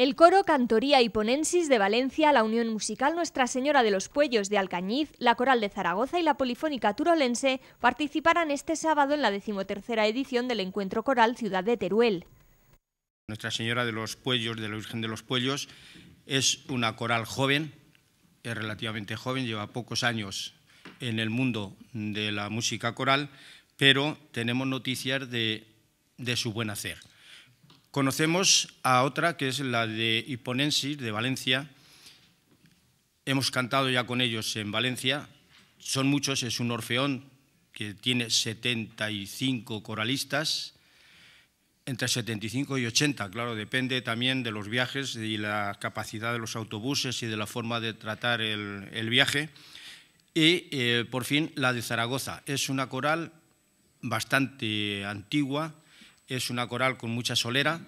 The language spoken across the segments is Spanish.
El coro Cantoría y Ponensis de Valencia, la Unión Musical Nuestra Señora de los Puellos de Alcañiz, la Coral de Zaragoza y la Polifónica Turolense participarán este sábado en la decimotercera edición del Encuentro Coral Ciudad de Teruel. Nuestra Señora de los Puellos, de la Virgen de los Puellos, es una coral joven, es relativamente joven, lleva pocos años en el mundo de la música coral, pero tenemos noticias de, de su buen hacer. Conocemos a otra, que es la de Hiponensis, de Valencia. Hemos cantado ya con ellos en Valencia. Son muchos, es un orfeón que tiene 75 coralistas, entre 75 y 80, claro, depende también de los viajes y la capacidad de los autobuses y de la forma de tratar el, viaje. Y, eh, por fin, la de Zaragoza. Es una coral bastante antigua, es una coral con mucha solera.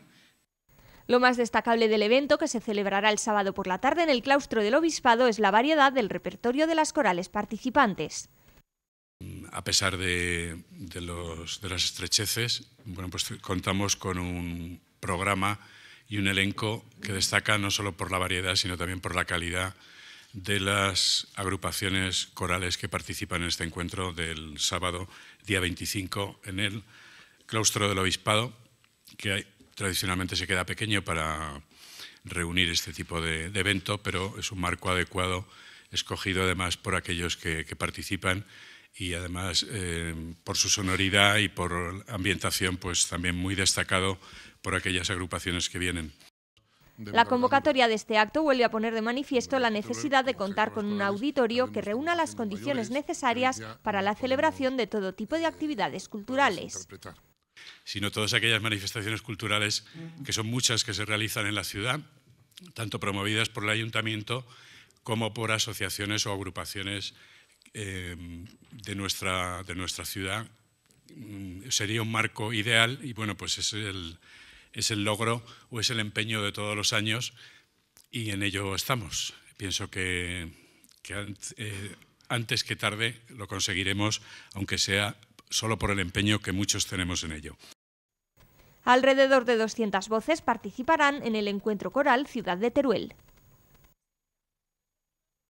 Lo más destacable del evento, que se celebrará el sábado por la tarde en el claustro del Obispado, es la variedad del repertorio de las corales participantes. A pesar de, las estrecheces, bueno, pues contamos con un programa y un elenco que destaca no solo por la variedad, sino también por la calidad de las agrupaciones corales que participan en este encuentro del sábado, día 25, en el claustro del obispado, que tradicionalmente se queda pequeño para reunir este tipo de, evento, pero es un marco adecuado, escogido además por aquellos que, participan y además eh, por su sonoridad y por ambientación, pues también muy destacado por aquellas agrupaciones que vienen. La convocatoria de este acto vuelve a poner de manifiesto la necesidad de contar con un auditorio que reúna las condiciones necesarias para la celebración de todo tipo de actividades culturales sino todas aquellas manifestaciones culturales, que son muchas que se realizan en la ciudad, tanto promovidas por el ayuntamiento como por asociaciones o agrupaciones eh, de, nuestra, de nuestra ciudad. Mm, sería un marco ideal y bueno, pues es el, es el logro o es el empeño de todos los años y en ello estamos. Pienso que, eh, antes que tarde lo conseguiremos, aunque sea solo por el empeño que muchos tenemos en ello. Alrededor de 200 voces participarán en el encuentro coral Ciudad de Teruel.